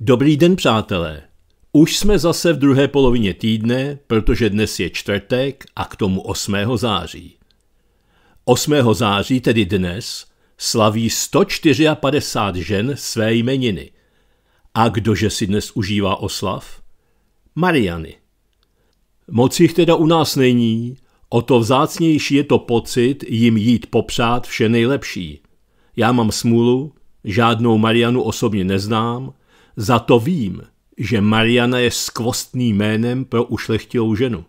Dobrý den, přátelé. Už jsme zase v druhé polovině týdne, protože dnes je čtvrtek a k tomu 8. září. 8. září, tedy dnes, slaví 154 žen své jmeniny. A kdože si dnes užívá oslav? Mariany. Moc jich teda u nás není, o to vzácnější je to pocit jim jít popřát vše nejlepší. Já mám smůlu, žádnou Marianu osobně neznám – za to vím, že Mariana je skvostný jménem pro ušlechtilou ženu.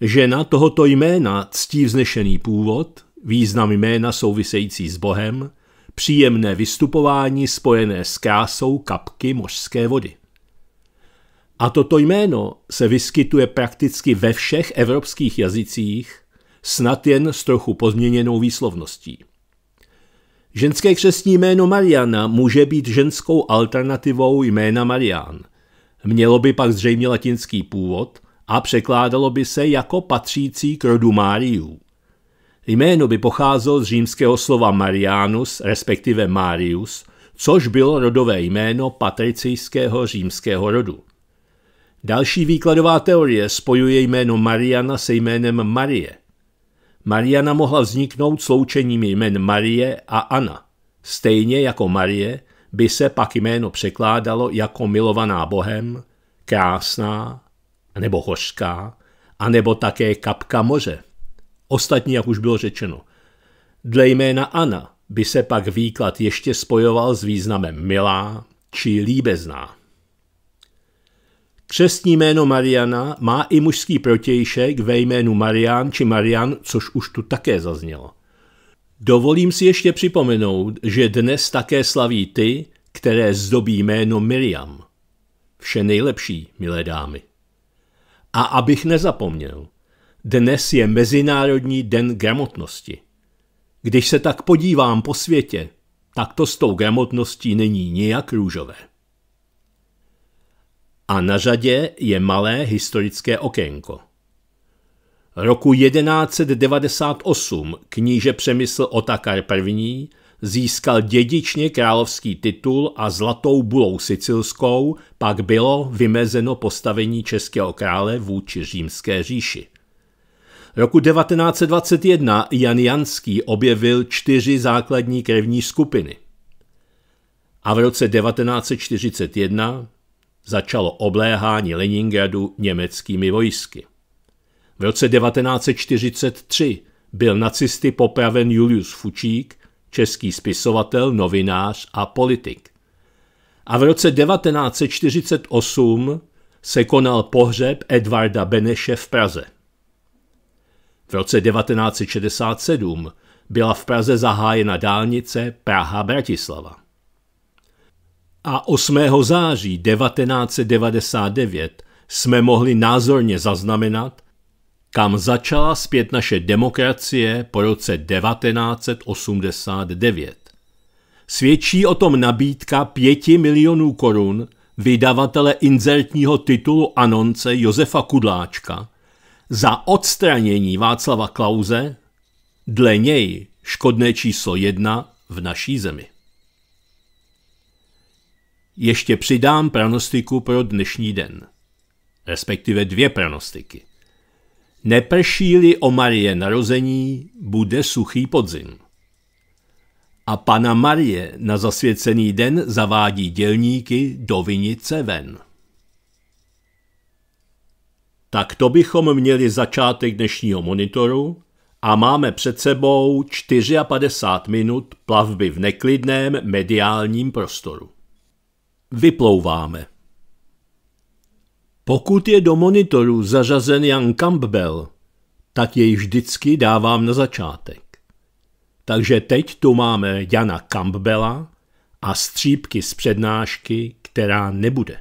Žena tohoto jména ctí vznešený původ, význam jména související s Bohem, příjemné vystupování spojené s krásou kapky mořské vody. A toto jméno se vyskytuje prakticky ve všech evropských jazycích, snad jen s trochu pozměněnou výslovností. Ženské křesní jméno Mariana může být ženskou alternativou jména Marian. Mělo by pak zřejmě latinský původ a překládalo by se jako patřící k rodu Máriů. Jméno by pocházelo z římského slova Marianus, respektive Marius, což bylo rodové jméno patricijského římského rodu. Další výkladová teorie spojuje jméno Mariana se jménem Marie – Mariana mohla vzniknout sloučením jmen Marie a Anna. Stejně jako Marie by se pak jméno překládalo jako milovaná Bohem, krásná, nebo hořká, anebo také kapka moře. Ostatní, jak už bylo řečeno. Dle jména Anna by se pak výklad ještě spojoval s významem milá či líbezná. Křestní jméno Mariana má i mužský protějšek ve jménu Marian či Marian, což už tu také zaznělo. Dovolím si ještě připomenout, že dnes také slaví ty, které zdobí jméno Miriam. Vše nejlepší, milé dámy. A abych nezapomněl, dnes je Mezinárodní den gramotnosti. Když se tak podívám po světě, tak to s tou gramotností není nijak růžové a na řadě je malé historické okénko. Roku 1198 kníže Přemysl Otakar I. získal dědičně královský titul a zlatou bulou sicilskou pak bylo vymezeno postavení českého krále vůči římské říši. Roku 1921 Jan Janský objevil čtyři základní krevní skupiny. A v roce 1941 začalo obléhání Leningradu německými vojsky. V roce 1943 byl nacisty popraven Julius Fučík, český spisovatel, novinář a politik. A v roce 1948 se konal pohřeb Edvarda Beneše v Praze. V roce 1967 byla v Praze zahájena dálnice Praha-Bratislava a 8. září 1999 jsme mohli názorně zaznamenat, kam začala zpět naše demokracie po roce 1989. Svědčí o tom nabídka 5 milionů korun vydavatele inzertního titulu Anonce Josefa Kudláčka za odstranění Václava Klauze, dle něj škodné číslo jedna v naší zemi ještě přidám pranostiku pro dnešní den. Respektive dvě pranostiky. Neprší-li o Marie narození, bude suchý podzim. A pana Marie na zasvěcený den zavádí dělníky do vinice ven. Tak to bychom měli začátek dnešního monitoru a máme před sebou 54 minut plavby v neklidném mediálním prostoru. Vyplouváme. Pokud je do monitoru zařazen Jan Campbell, tak jej vždycky dávám na začátek. Takže teď tu máme Jana Campbella a střípky z přednášky, která nebude.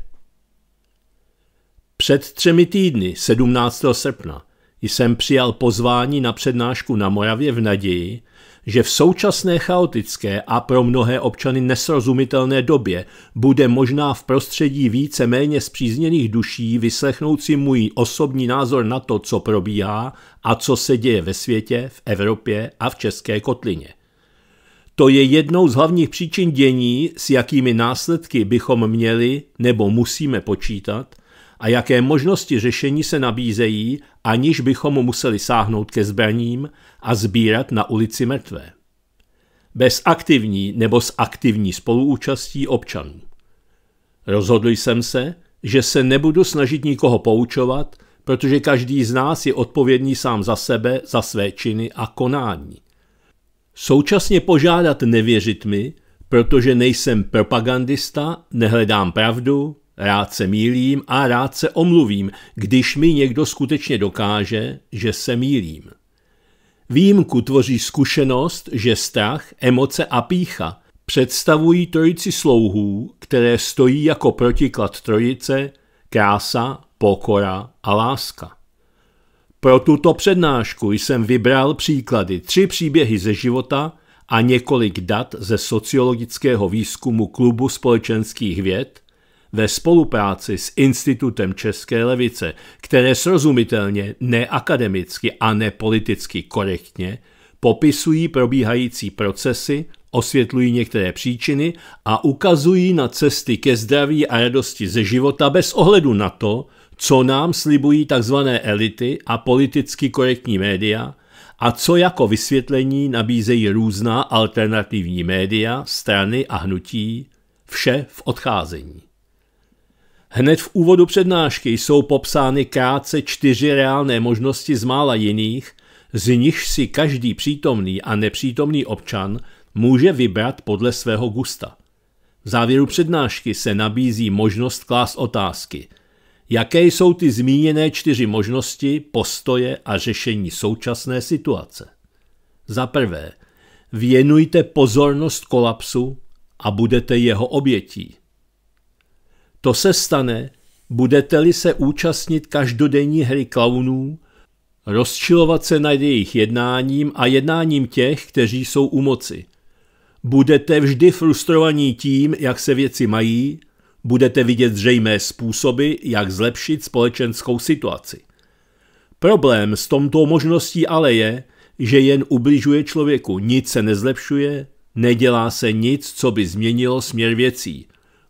Před třemi týdny, 17. srpna, jsem přijal pozvání na přednášku na Moravě v naději, že v současné chaotické a pro mnohé občany nesrozumitelné době bude možná v prostředí více méně zpřízněných duší vyslechnout si můj osobní názor na to, co probíhá a co se děje ve světě, v Evropě a v České kotlině. To je jednou z hlavních příčin dění, s jakými následky bychom měli nebo musíme počítat – a jaké možnosti řešení se nabízejí, aniž bychom museli sáhnout ke zbraním a sbírat na ulici mrtvé. Bez aktivní nebo s aktivní spoluúčastí občanů. Rozhodl jsem se, že se nebudu snažit nikoho poučovat, protože každý z nás je odpovědný sám za sebe, za své činy a konání. Současně požádat nevěřit mi, protože nejsem propagandista, nehledám pravdu, Rád se mílím a rád se omluvím, když mi někdo skutečně dokáže, že se mílím. Výjimku tvoří zkušenost, že strach, emoce a pícha představují trojici slouhů, které stojí jako protiklad trojice krása, pokora a láska. Pro tuto přednášku jsem vybral příklady tři příběhy ze života a několik dat ze sociologického výzkumu Klubu společenských věd, ve spolupráci s Institutem České levice, které srozumitelně, neakademicky a nepoliticky korektně popisují probíhající procesy, osvětlují některé příčiny a ukazují na cesty ke zdraví a radosti ze života bez ohledu na to, co nám slibují tzv. elity a politicky korektní média a co jako vysvětlení nabízejí různá alternativní média, strany a hnutí, vše v odcházení. Hned v úvodu přednášky jsou popsány krátce čtyři reálné možnosti z mála jiných, z nich si každý přítomný a nepřítomný občan může vybrat podle svého gusta. V závěru přednášky se nabízí možnost klást otázky. Jaké jsou ty zmíněné čtyři možnosti, postoje a řešení současné situace? Za prvé, věnujte pozornost kolapsu a budete jeho obětí. To se stane, budete-li se účastnit každodenní hry klaunů, rozčilovat se nad jejich jednáním a jednáním těch, kteří jsou u moci. Budete vždy frustrovaní tím, jak se věci mají, budete vidět zřejmé způsoby, jak zlepšit společenskou situaci. Problém s tomto možností ale je, že jen ubližuje člověku, nic se nezlepšuje, nedělá se nic, co by změnilo směr věcí.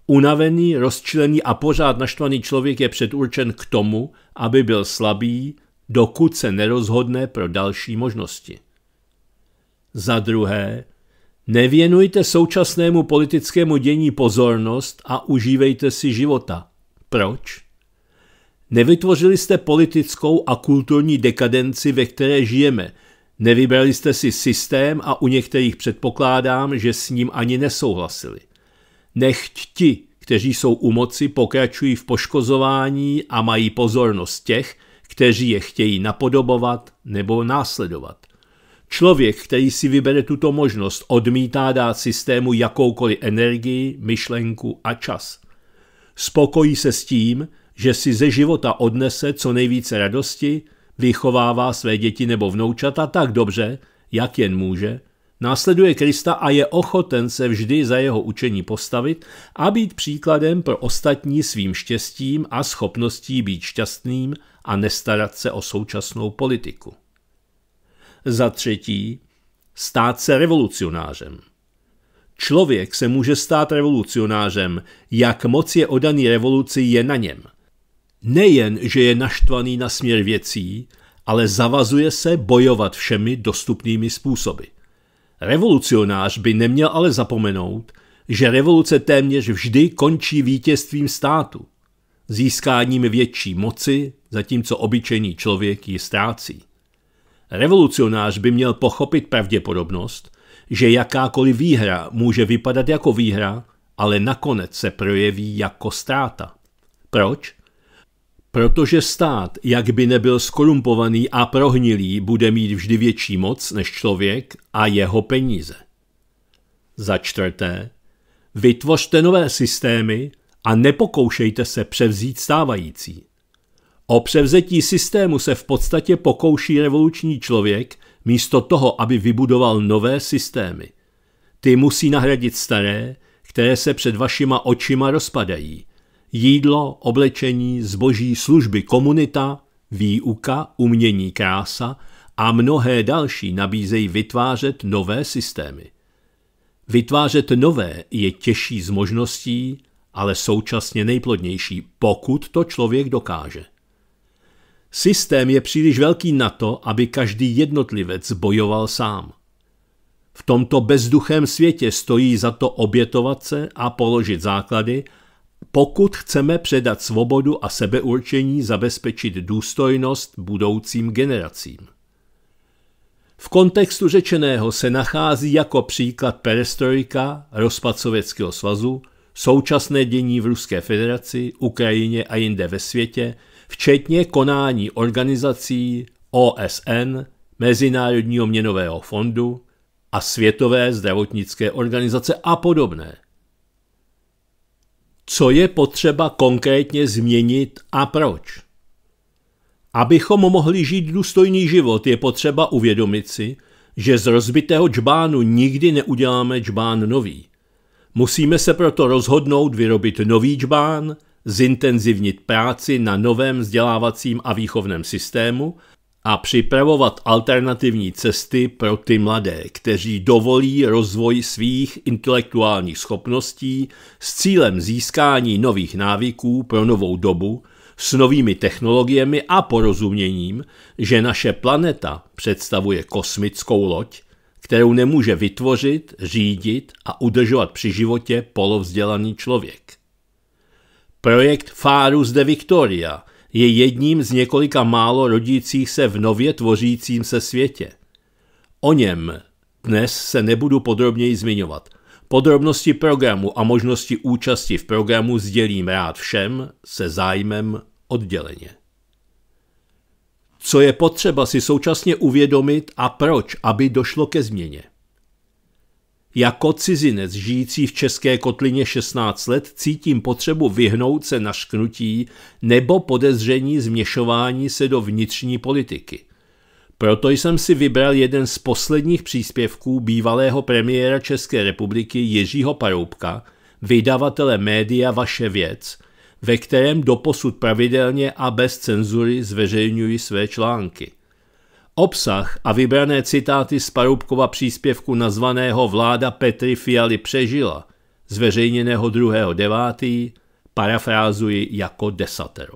Unavený, rozčilený a pořád naštvaný člověk je předurčen k tomu, aby byl slabý, dokud se nerozhodne pro další možnosti. Za druhé, nevěnujte současnému politickému dění pozornost a užívejte si života. Proč? Nevytvořili jste politickou a kulturní dekadenci, ve které žijeme. Nevybrali jste si systém a u některých předpokládám, že s ním ani nesouhlasili nechť ti, kteří jsou u moci, pokračují v poškozování a mají pozornost těch, kteří je chtějí napodobovat nebo následovat. Člověk, který si vybere tuto možnost, odmítá dát systému jakoukoliv energii, myšlenku a čas. Spokojí se s tím, že si ze života odnese co nejvíce radosti, vychovává své děti nebo vnoučata tak dobře, jak jen může – Následuje Krista a je ochoten se vždy za jeho učení postavit a být příkladem pro ostatní svým štěstím a schopností být šťastným a nestarat se o současnou politiku. Za třetí, stát se revolucionářem. Člověk se může stát revolucionářem, jak moc je odaný revoluci je na něm. Nejen, že je naštvaný na směr věcí, ale zavazuje se bojovat všemi dostupnými způsoby – Revolucionář by neměl ale zapomenout, že revoluce téměř vždy končí vítězstvím státu, získáním větší moci, zatímco obyčejný člověk ji ztrácí. Revolucionář by měl pochopit pravděpodobnost, že jakákoliv výhra může vypadat jako výhra, ale nakonec se projeví jako ztráta. Proč? Protože stát, jak by nebyl skorumpovaný a prohnilý, bude mít vždy větší moc než člověk a jeho peníze. Za čtvrté, vytvořte nové systémy a nepokoušejte se převzít stávající. O převzetí systému se v podstatě pokouší revoluční člověk místo toho, aby vybudoval nové systémy. Ty musí nahradit staré, které se před vašima očima rozpadají – jídlo, oblečení, zboží, služby, komunita, výuka, umění, krása a mnohé další nabízejí vytvářet nové systémy. Vytvářet nové je těžší z možností, ale současně nejplodnější, pokud to člověk dokáže. Systém je příliš velký na to, aby každý jednotlivec bojoval sám. V tomto bezduchém světě stojí za to obětovat se a položit základy pokud chceme předat svobodu a sebeurčení zabezpečit důstojnost budoucím generacím. V kontextu řečeného se nachází jako příklad perestrojka, rozpad Sovětského svazu, současné dění v Ruské federaci, Ukrajině a jinde ve světě, včetně konání organizací OSN, Mezinárodního měnového fondu a Světové zdravotnické organizace a podobné co je potřeba konkrétně změnit a proč. Abychom mohli žít důstojný život, je potřeba uvědomit si, že z rozbitého džbánu nikdy neuděláme džbán nový. Musíme se proto rozhodnout vyrobit nový džbán, zintenzivnit práci na novém vzdělávacím a výchovném systému a připravovat alternativní cesty pro ty mladé, kteří dovolí rozvoj svých intelektuálních schopností s cílem získání nových návyků pro novou dobu, s novými technologiemi a porozuměním, že naše planeta představuje kosmickou loď, kterou nemůže vytvořit, řídit a udržovat při životě polovzdělaný člověk. Projekt Fárus de Victoria – je jedním z několika málo rodících se v nově tvořícím se světě. O něm dnes se nebudu podrobněji zmiňovat. Podrobnosti programu a možnosti účasti v programu sdělím rád všem se zájmem odděleně. Co je potřeba si současně uvědomit a proč, aby došlo ke změně? Jako cizinec žijící v České kotlině 16 let cítím potřebu vyhnout se šknutí nebo podezření změšování se do vnitřní politiky. Proto jsem si vybral jeden z posledních příspěvků bývalého premiéra České republiky Jiřího Paroubka, vydavatele média Vaše věc, ve kterém doposud pravidelně a bez cenzury zveřejňuji své články – Obsah a vybrané citáty z Parubkova příspěvku nazvaného Vláda Petry Fialy přežila, zveřejněného 2.9., parafrázuji jako desatero.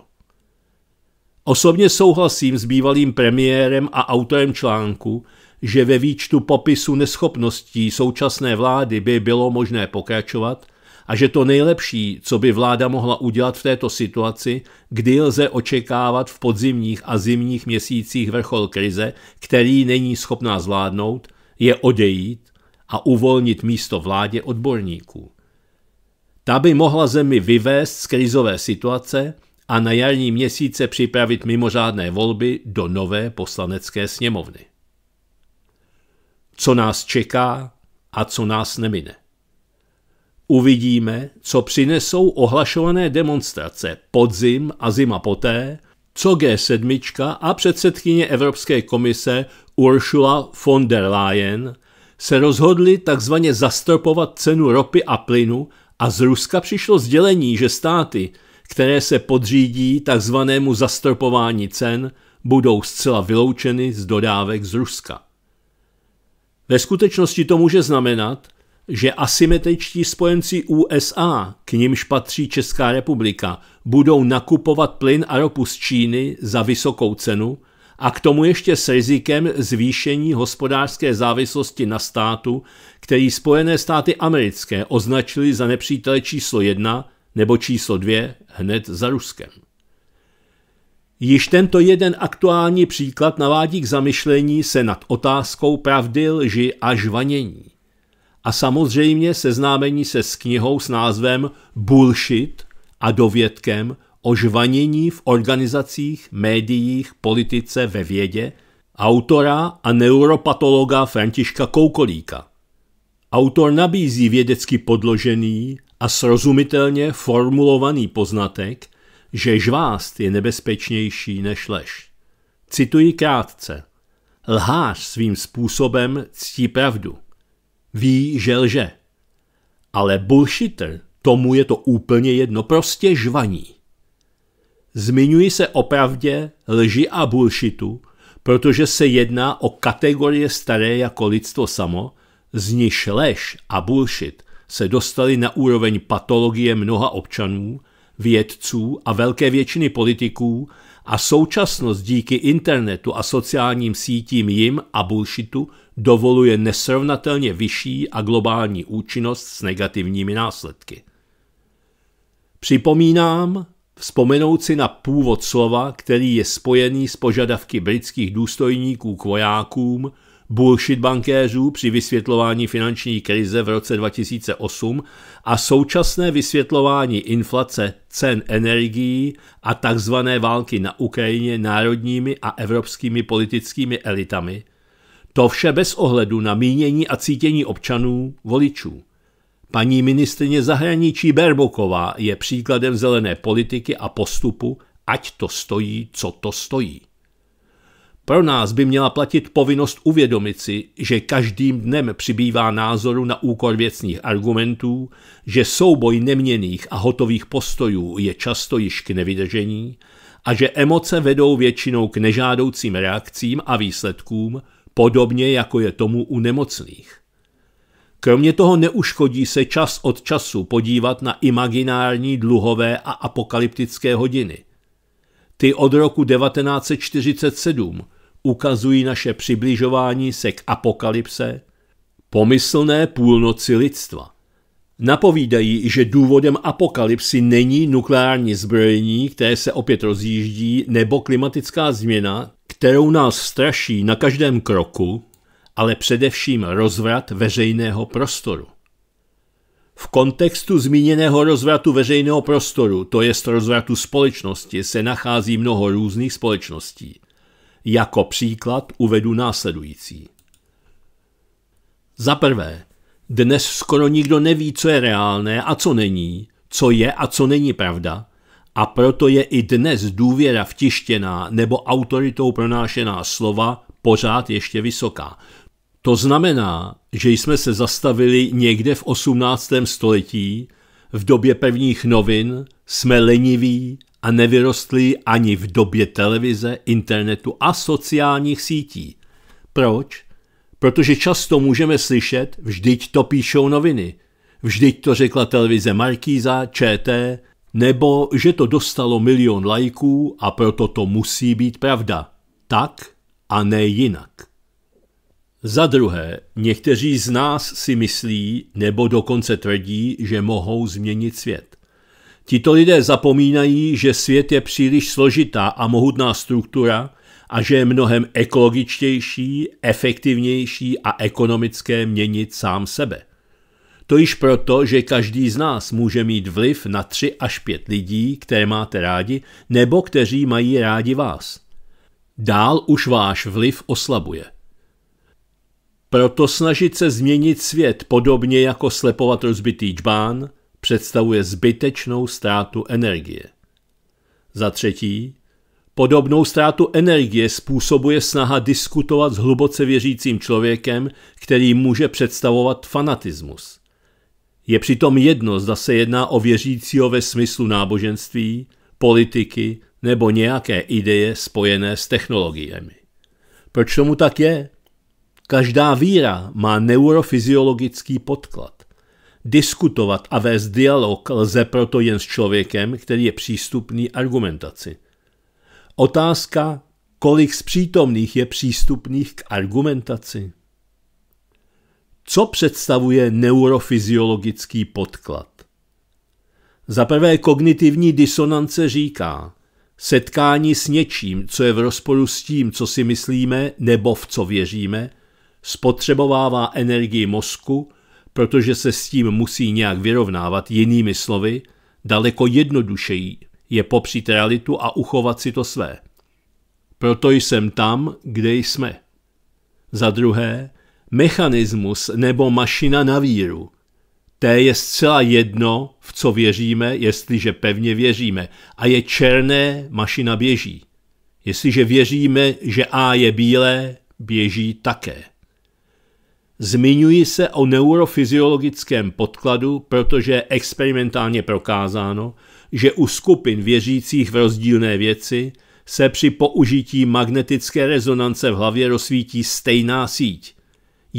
Osobně souhlasím s bývalým premiérem a autorem článku, že ve výčtu popisu neschopností současné vlády by bylo možné pokračovat – a že to nejlepší, co by vláda mohla udělat v této situaci, kdy lze očekávat v podzimních a zimních měsících vrchol krize, který není schopná zvládnout, je odejít a uvolnit místo vládě odborníků. Ta by mohla zemi vyvést z krizové situace a na jarní měsíce připravit mimořádné volby do nové poslanecké sněmovny. Co nás čeká a co nás nemine. Uvidíme, co přinesou ohlašované demonstrace podzim a zima poté, co G7 a předsedkyně Evropské komise Ursula von der Leyen se rozhodli takzvaně zastropovat cenu ropy a plynu a z Ruska přišlo sdělení, že státy, které se podřídí takzvanému zastropování cen, budou zcela vyloučeny z dodávek z Ruska. Ve skutečnosti to může znamenat, že asymetričtí spojenci USA, k nimž patří Česká republika, budou nakupovat plyn a ropu z Číny za vysokou cenu a k tomu ještě s rizikem zvýšení hospodářské závislosti na státu, který Spojené státy americké označili za nepřítele číslo jedna nebo číslo dvě hned za Ruskem. Již tento jeden aktuální příklad navádí k zamyšlení se nad otázkou pravdy, lži a žvanění a samozřejmě seznámení se s knihou s názvem Bullshit a dovědkem o žvanění v organizacích, médiích, politice, ve vědě, autora a neuropatologa Františka Koukolíka. Autor nabízí vědecky podložený a srozumitelně formulovaný poznatek, že žvást je nebezpečnější než lež. Cituji krátce. Lhář svým způsobem ctí pravdu – Ví, že lže. Ale bullshitter, tomu je to úplně jedno, prostě žvaní. Zmiňuji se o pravdě, lži a bullshitu, protože se jedná o kategorie staré jako lidstvo samo, z níž lež a bullshit se dostali na úroveň patologie mnoha občanů, vědců a velké většiny politiků a současnost díky internetu a sociálním sítím jim a bullshitu dovoluje nesrovnatelně vyšší a globální účinnost s negativními následky. Připomínám, vzpomenout si na původ slova, který je spojený s požadavky britských důstojníků k vojákům, bullshit bankéřů při vysvětlování finanční krize v roce 2008 a současné vysvětlování inflace cen energií a tzv. války na Ukrajině národními a evropskými politickými elitami – to vše bez ohledu na mínění a cítění občanů, voličů. Paní ministrině zahraničí Berboková je příkladem zelené politiky a postupu, ať to stojí, co to stojí. Pro nás by měla platit povinnost uvědomit si, že každým dnem přibývá názoru na úkor věcných argumentů, že souboj neměných a hotových postojů je často již k nevydržení a že emoce vedou většinou k nežádoucím reakcím a výsledkům, podobně jako je tomu u nemocných. Kromě toho neuškodí se čas od času podívat na imaginární dluhové a apokalyptické hodiny. Ty od roku 1947 ukazují naše přibližování se k apokalypse, pomyslné půlnoci lidstva. Napovídají, že důvodem apokalypsy není nukleární zbrojení, které se opět rozjíždí, nebo klimatická změna, kterou nás straší na každém kroku, ale především rozvrat veřejného prostoru. V kontextu zmíněného rozvratu veřejného prostoru, to jest rozvratu společnosti, se nachází mnoho různých společností. Jako příklad uvedu následující. Za prvé, dnes skoro nikdo neví, co je reálné a co není, co je a co není pravda, a proto je i dnes důvěra vtištěná nebo autoritou pronášená slova pořád ještě vysoká. To znamená, že jsme se zastavili někde v 18. století, v době pevných novin, jsme leniví a nevyrostli ani v době televize, internetu a sociálních sítí. Proč? Protože často můžeme slyšet, vždyť to píšou noviny, vždyť to řekla televize Markýza, ČT, nebo že to dostalo milion lajků a proto to musí být pravda. Tak a ne jinak. Za druhé, někteří z nás si myslí nebo dokonce tvrdí, že mohou změnit svět. Tito lidé zapomínají, že svět je příliš složitá a mohutná struktura a že je mnohem ekologičtější, efektivnější a ekonomické měnit sám sebe. To již proto, že každý z nás může mít vliv na tři až pět lidí, které máte rádi, nebo kteří mají rádi vás. Dál už váš vliv oslabuje. Proto snažit se změnit svět podobně jako slepovat rozbitý džbán představuje zbytečnou ztrátu energie. Za třetí, Podobnou ztrátu energie způsobuje snaha diskutovat s hluboce věřícím člověkem, který může představovat fanatismus. Je přitom jedno, zda se jedná o věřícího ve smyslu náboženství, politiky nebo nějaké ideje spojené s technologiemi. Proč tomu tak je? Každá víra má neurofyziologický podklad. Diskutovat a vést dialog lze proto jen s člověkem, který je přístupný argumentaci. Otázka, kolik z přítomných je přístupných k argumentaci? Co představuje neurofyziologický podklad? Za prvé kognitivní disonance říká setkání s něčím, co je v rozporu s tím, co si myslíme nebo v co věříme, spotřebovává energii mozku, protože se s tím musí nějak vyrovnávat jinými slovy, daleko jednodušeji je popřít realitu a uchovat si to své. Proto jsem tam, kde jsme. Za druhé, mechanismus nebo mašina na víru. Té je zcela jedno, v co věříme, jestliže pevně věříme. A je černé, mašina běží. Jestliže věříme, že A je bílé, běží také. Zmiňuji se o neurofyziologickém podkladu, protože je experimentálně prokázáno, že u skupin věřících v rozdílné věci se při použití magnetické rezonance v hlavě rozsvítí stejná síť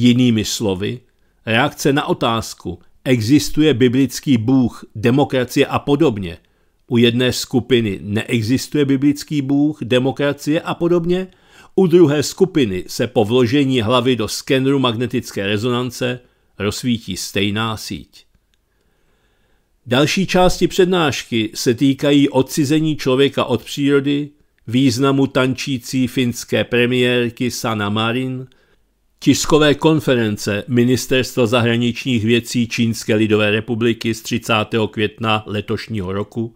Jinými slovy, reakce na otázku, existuje biblický Bůh, demokracie a podobně, u jedné skupiny neexistuje biblický Bůh, demokracie a podobně, u druhé skupiny se po vložení hlavy do skenru magnetické rezonance rozsvítí stejná síť. Další části přednášky se týkají odcizení člověka od přírody, významu tančící finské premiérky Sana Marin Tiskové konference Ministerstva zahraničních věcí Čínské lidové republiky z 30. května letošního roku,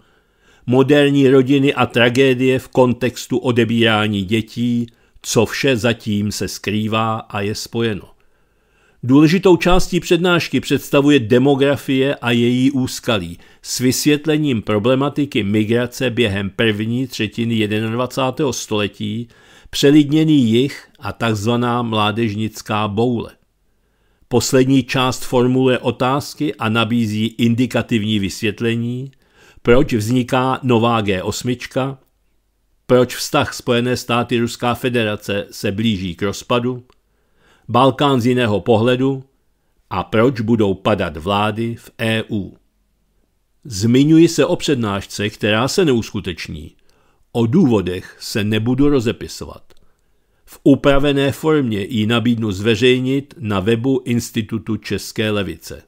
moderní rodiny a tragédie v kontextu odebírání dětí, co vše zatím se skrývá a je spojeno. Důležitou částí přednášky představuje demografie a její úskalí s vysvětlením problematiky migrace během první třetiny 21. století přelidněný jich a takzvaná mládežnická boule. Poslední část formuluje otázky a nabízí indikativní vysvětlení, proč vzniká nová G8, proč vztah Spojené státy Ruská federace se blíží k rozpadu, Balkán z jiného pohledu a proč budou padat vlády v EU. Zmiňuji se o přednášce, která se neuskuteční, O důvodech se nebudu rozepisovat. V upravené formě ji nabídnu zveřejnit na webu Institutu České levice.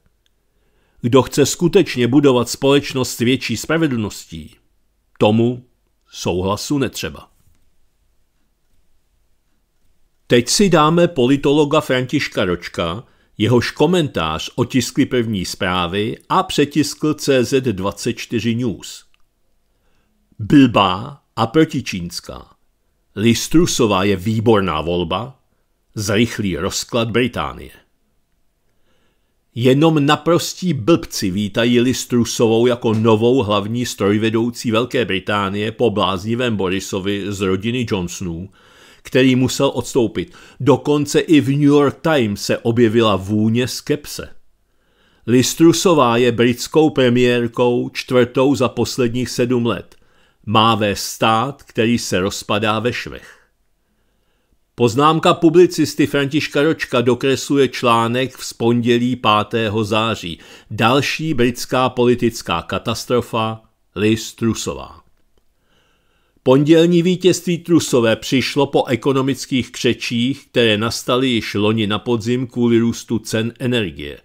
Kdo chce skutečně budovat společnost s větší spravedlností, tomu souhlasu netřeba. Teď si dáme politologa Františka Ročka, jehož komentář otiskli první zprávy a přetiskl CZ24 News. Blbá, a protičínská. Listrusová je výborná volba, zrychlí rozklad Británie. Jenom naprostí blbci vítají Listrusovou jako novou hlavní strojvedoucí Velké Británie po bláznivém Borisovi z rodiny Johnsonů, který musel odstoupit. Dokonce i v New York Times se objevila vůně skepse. Listrusová je britskou premiérkou čtvrtou za posledních sedm let – má ve stát, který se rozpadá ve švech. Poznámka publicisty Františka Ročka dokresluje článek v pondělí 5. září. Další britská politická katastrofa Liz Trusová. Pondělní vítězství Trusové přišlo po ekonomických křečích, které nastaly již loni na podzim kvůli růstu cen energie.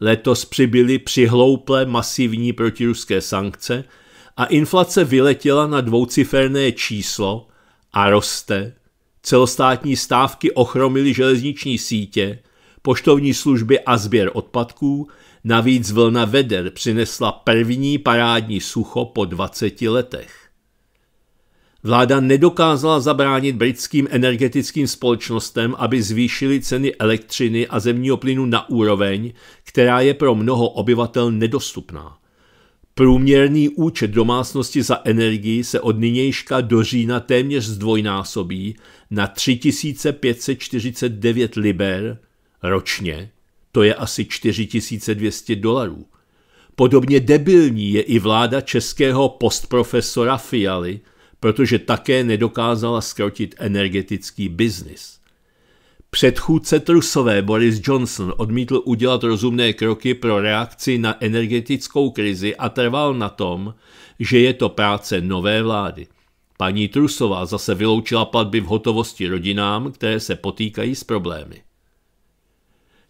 Letos přibyly přihlouplé masivní protiruské sankce – a inflace vyletěla na dvouciferné číslo a roste. Celostátní stávky ochromily železniční sítě, poštovní služby a sběr odpadků, navíc vlna veder přinesla první parádní sucho po 20 letech. Vláda nedokázala zabránit britským energetickým společnostem, aby zvýšily ceny elektřiny a zemního plynu na úroveň, která je pro mnoho obyvatel nedostupná. Průměrný účet domácnosti za energii se od nynějška do října téměř zdvojnásobí na 3549 liber ročně, to je asi 4200 dolarů. Podobně debilní je i vláda českého postprofesora Fialy, protože také nedokázala skrotit energetický biznis. Předchůdce trusové Boris Johnson odmítl udělat rozumné kroky pro reakci na energetickou krizi a trval na tom, že je to práce nové vlády. Paní Trusová zase vyloučila platby v hotovosti rodinám, které se potýkají s problémy.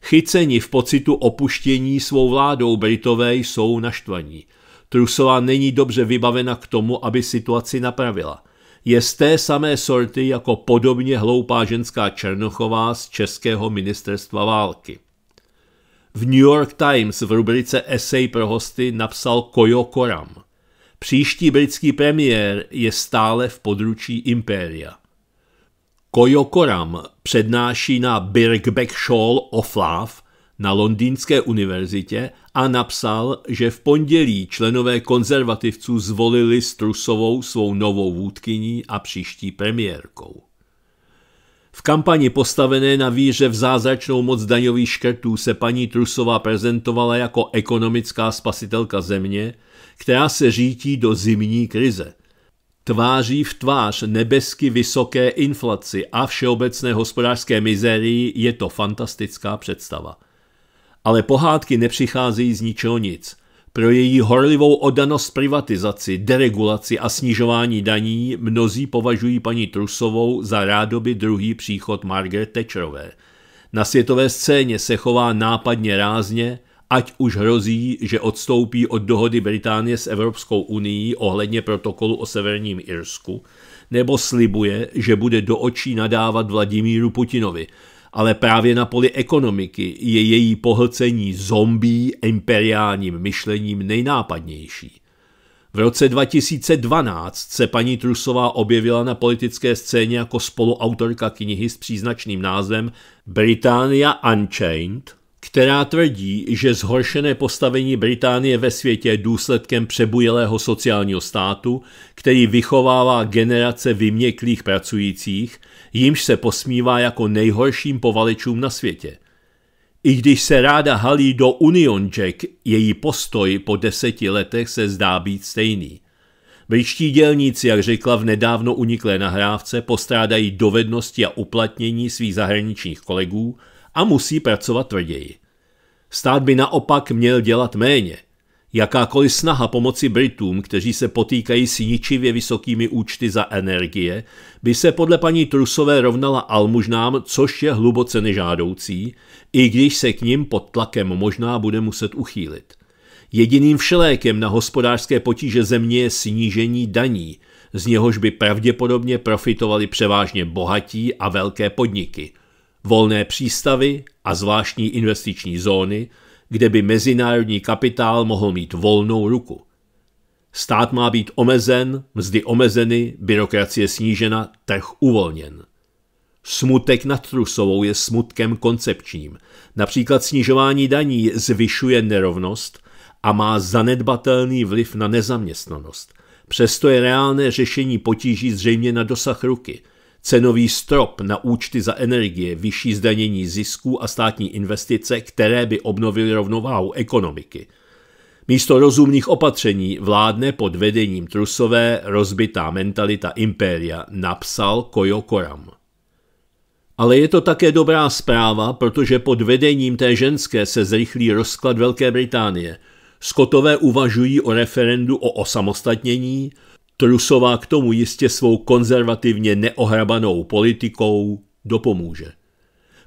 Chyceni v pocitu opuštění svou vládou Britové jsou naštvaní. Trusová není dobře vybavena k tomu, aby situaci napravila – je z té samé sorty jako podobně hloupá ženská Černochová z Českého ministerstva války. V New York Times v rubrice Esej pro hosty napsal Kojo Koram. Příští britský premiér je stále v područí impéria. Kojo Koram přednáší na Birkbeck of Love na Londýnské univerzitě a napsal, že v pondělí členové konzervativců zvolili Strusovou svou novou vůdkyní a příští premiérkou. V kampani postavené na víře v zázračnou moc daňových škrtů se paní Trusová prezentovala jako ekonomická spasitelka země, která se řítí do zimní krize. Tváří v tvář nebesky vysoké inflaci a všeobecné hospodářské mizérii je to fantastická představa – ale pohádky nepřicházejí z ničeho nic. Pro její horlivou odanost privatizaci, deregulaci a snižování daní mnozí považují paní Trusovou za rádoby druhý příchod Margaret Thatcherové. Na světové scéně se chová nápadně rázně, ať už hrozí, že odstoupí od dohody Británie s Evropskou unii ohledně protokolu o Severním Irsku, nebo slibuje, že bude do očí nadávat Vladimíru Putinovi – ale právě na poli ekonomiky je její pohlcení zombí imperiálním myšlením nejnápadnější. V roce 2012 se paní Trusová objevila na politické scéně jako spoluautorka knihy s příznačným názvem Britannia Unchained – která tvrdí, že zhoršené postavení Británie ve světě je důsledkem přebujelého sociálního státu, který vychovává generace vyměklých pracujících, jimž se posmívá jako nejhorším povalečům na světě. I když se ráda halí do Union Jack, její postoj po deseti letech se zdá být stejný. Britští dělníci, jak řekla v nedávno uniklé nahrávce, postrádají dovednosti a uplatnění svých zahraničních kolegů – a musí pracovat tvrději. Stát by naopak měl dělat méně. Jakákoliv snaha pomoci Britům, kteří se potýkají s ničivě vysokými účty za energie, by se podle paní Trusové rovnala almužnám, což je hluboce nežádoucí, i když se k ním pod tlakem možná bude muset uchýlit. Jediným všelékem na hospodářské potíže země je snížení daní, z něhož by pravděpodobně profitovali převážně bohatí a velké podniky – volné přístavy a zvláštní investiční zóny, kde by mezinárodní kapitál mohl mít volnou ruku. Stát má být omezen, mzdy omezeny, byrokracie snížena, trh uvolněn. Smutek nad Trusovou je smutkem koncepčním. Například snižování daní zvyšuje nerovnost a má zanedbatelný vliv na nezaměstnanost. Přesto je reálné řešení potíží zřejmě na dosah ruky – cenový strop na účty za energie, vyšší zdanění zisků a státní investice, které by obnovily rovnováhu ekonomiky. Místo rozumných opatření vládne pod vedením trusové rozbitá mentalita impéria, napsal Kojo Koram. Ale je to také dobrá zpráva, protože pod vedením té ženské se zrychlí rozklad Velké Británie. Skotové uvažují o referendu o osamostatnění, Trusová k tomu jistě svou konzervativně neohrabanou politikou dopomůže.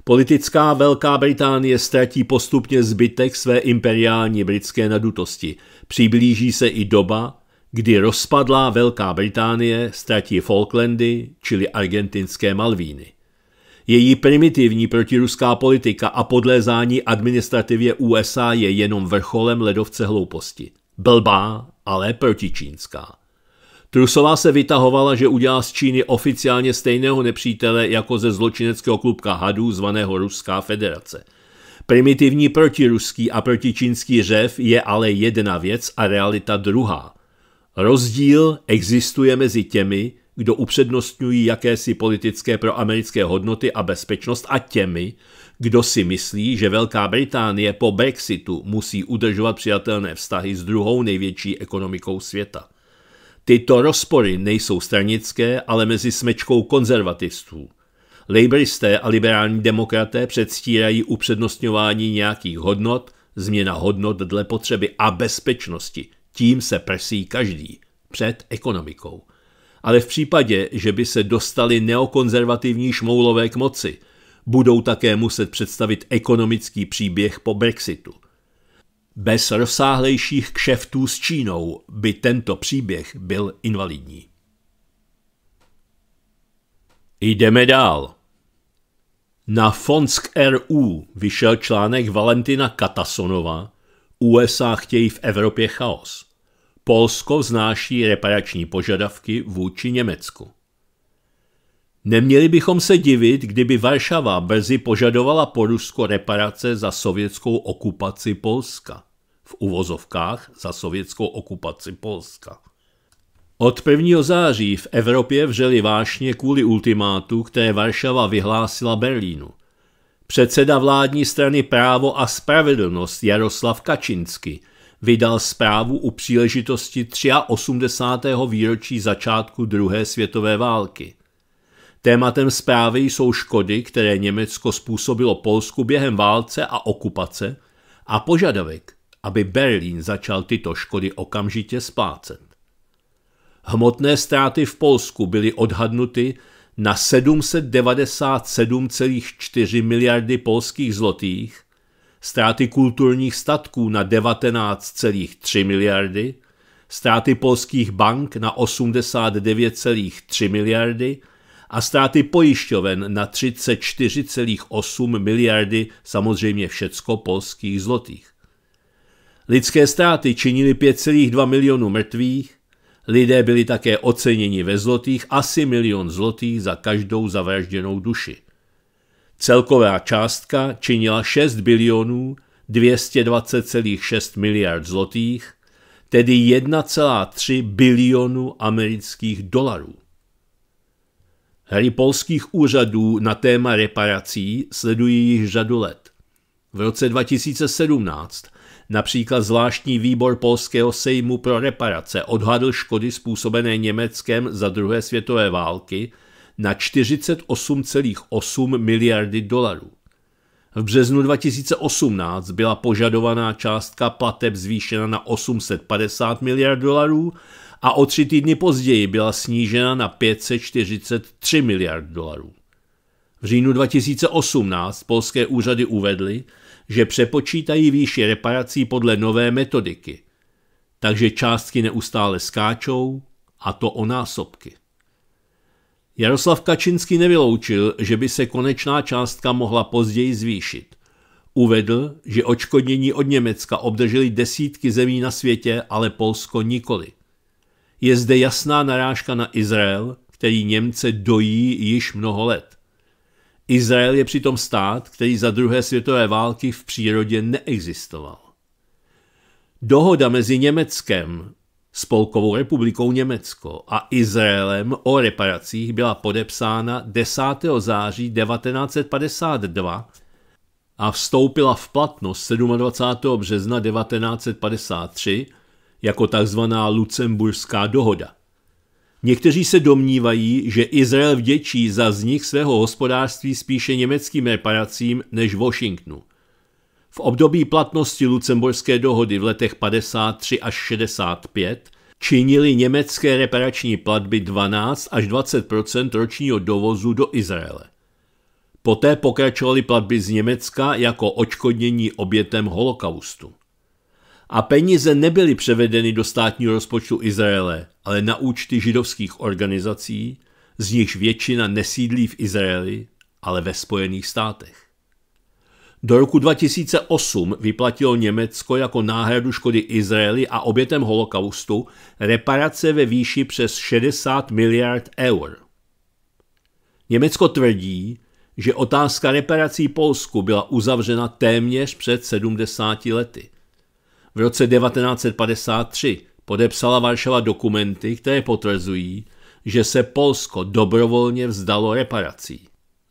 Politická Velká Británie ztratí postupně zbytek své imperiální britské nadutosti. Přiblíží se i doba, kdy rozpadlá Velká Británie ztratí Falklandy, čili argentinské Malvíny. Její primitivní protiruská politika a podlézání administrativě USA je jenom vrcholem ledovce hlouposti. Blbá, ale protičínská. Trusová se vytahovala, že udělá z Číny oficiálně stejného nepřítele jako ze zločineckého klubka hadů zvaného Ruská federace. Primitivní protiruský a protičínský řev je ale jedna věc a realita druhá. Rozdíl existuje mezi těmi, kdo upřednostňují jakési politické proamerické hodnoty a bezpečnost a těmi, kdo si myslí, že Velká Británie po Brexitu musí udržovat přijatelné vztahy s druhou největší ekonomikou světa. Tyto rozpory nejsou stranické, ale mezi smečkou konzervatistů. Laboristé a liberální demokraté předstírají upřednostňování nějakých hodnot, změna hodnot dle potřeby a bezpečnosti. Tím se prsí každý. Před ekonomikou. Ale v případě, že by se dostali neokonzervativní šmoulové k moci, budou také muset představit ekonomický příběh po Brexitu – bez rozsáhlejších kšeftů s Čínou by tento příběh byl invalidní. Jdeme dál. Na Fonsk RU vyšel článek Valentina Katasonova USA chtějí v Evropě chaos. Polsko vznáší reparační požadavky vůči Německu. Neměli bychom se divit, kdyby Varšava brzy požadovala po Rusko reparace za sovětskou okupaci Polska v uvozovkách za sovětskou okupaci Polska. Od 1. září v Evropě vřeli vášně kvůli ultimátu, které Varšava vyhlásila Berlínu. Předseda vládní strany Právo a spravedlnost Jaroslav Kačinsky vydal zprávu u příležitosti 83. výročí začátku druhé světové války. Tématem zprávy jsou škody, které Německo způsobilo Polsku během válce a okupace a požadavek, aby Berlín začal tyto škody okamžitě splácet. Hmotné ztráty v Polsku byly odhadnuty na 797,4 miliardy polských zlotých, ztráty kulturních statků na 19,3 miliardy, ztráty polských bank na 89,3 miliardy a ztráty pojišťoven na 34,8 miliardy, samozřejmě všecko polských zlotých. Lidské ztráty činily 5,2 milionu mrtvých, lidé byli také oceněni ve zlotých asi milion zlotých za každou zavražděnou duši. Celková částka činila 6 bilionů 220,6 miliard zlotých, tedy 1,3 bilionu amerických dolarů. Hry polských úřadů na téma reparací sledují již řadu let. V roce 2017 Například zvláštní výbor Polského sejmu pro reparace odhadl škody způsobené Německem za druhé světové války na 48,8 miliardy dolarů. V březnu 2018 byla požadovaná částka plateb zvýšena na 850 miliard dolarů a o tři týdny později byla snížena na 543 miliard dolarů. V říjnu 2018 polské úřady uvedly, že přepočítají výši reparací podle nové metodiky. Takže částky neustále skáčou, a to o násobky. Jaroslav Kačinský nevyloučil, že by se konečná částka mohla později zvýšit. Uvedl, že očkodnění od Německa obdrželi desítky zemí na světě, ale Polsko nikoli. Je zde jasná narážka na Izrael, který Němce dojí již mnoho let. Izrael je přitom stát, který za druhé světové války v přírodě neexistoval. Dohoda mezi Německem, Spolkovou republikou Německo a Izraelem o reparacích byla podepsána 10. září 1952 a vstoupila v platnost 27. března 1953 jako tzv. Lucemburská dohoda. Někteří se domnívají, že Izrael vděčí za vznik svého hospodářství spíše německým reparacím než Washingtonu. V období platnosti Lucemburské dohody v letech 53 až 65 činili německé reparační platby 12 až 20 ročního dovozu do Izraele. Poté pokračovaly platby z Německa jako očkodnění obětem holokaustu a peníze nebyly převedeny do státního rozpočtu Izraele, ale na účty židovských organizací, z nichž většina nesídlí v Izraeli, ale ve Spojených státech. Do roku 2008 vyplatilo Německo jako náhradu škody Izraeli a obětem holokaustu reparace ve výši přes 60 miliard eur. Německo tvrdí, že otázka reparací Polsku byla uzavřena téměř před 70 lety – v roce 1953 podepsala Varšava dokumenty, které potvrzují, že se Polsko dobrovolně vzdalo reparací.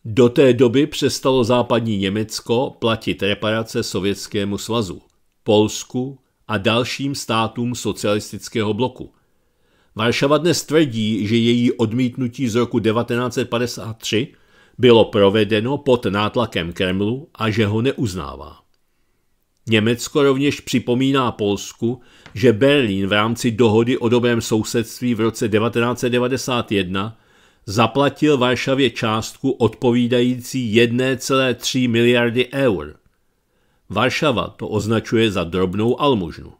Do té doby přestalo západní Německo platit reparace Sovětskému svazu, Polsku a dalším státům socialistického bloku. Varšava dnes tvrdí, že její odmítnutí z roku 1953 bylo provedeno pod nátlakem Kremlu a že ho neuznává. Německo rovněž připomíná Polsku, že Berlín v rámci dohody o dobrém sousedství v roce 1991 zaplatil Varšavě částku odpovídající 1,3 miliardy eur. Varšava to označuje za drobnou almužnu.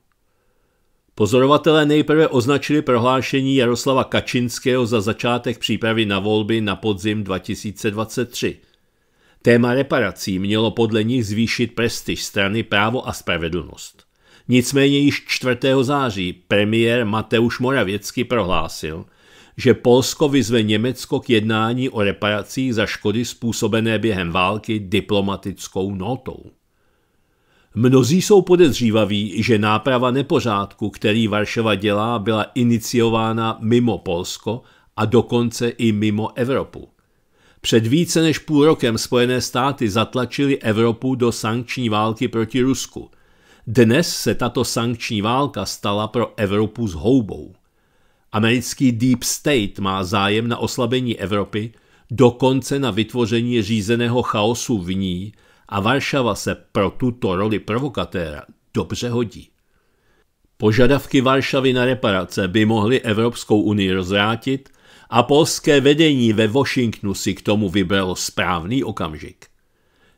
Pozorovatelé nejprve označili prohlášení Jaroslava Kačinského za začátek přípravy na volby na podzim 2023. Téma reparací mělo podle nich zvýšit prestiž strany Právo a spravedlnost. Nicméně již 4. září premiér Mateusz Moravěcky prohlásil, že Polsko vyzve Německo k jednání o reparacích za škody způsobené během války diplomatickou notou. Mnozí jsou podezřívaví, že náprava nepořádku, který Varšava dělá, byla iniciována mimo Polsko a dokonce i mimo Evropu. Před více než půl rokem Spojené státy zatlačili Evropu do sankční války proti Rusku. Dnes se tato sankční válka stala pro Evropu houbou. Americký Deep State má zájem na oslabení Evropy, dokonce na vytvoření řízeného chaosu v ní a Varšava se pro tuto roli provokatéra dobře hodí. Požadavky Varšavy na reparace by mohly Evropskou unii rozvrátit a polské vedení ve Washingtonu si k tomu vybralo správný okamžik.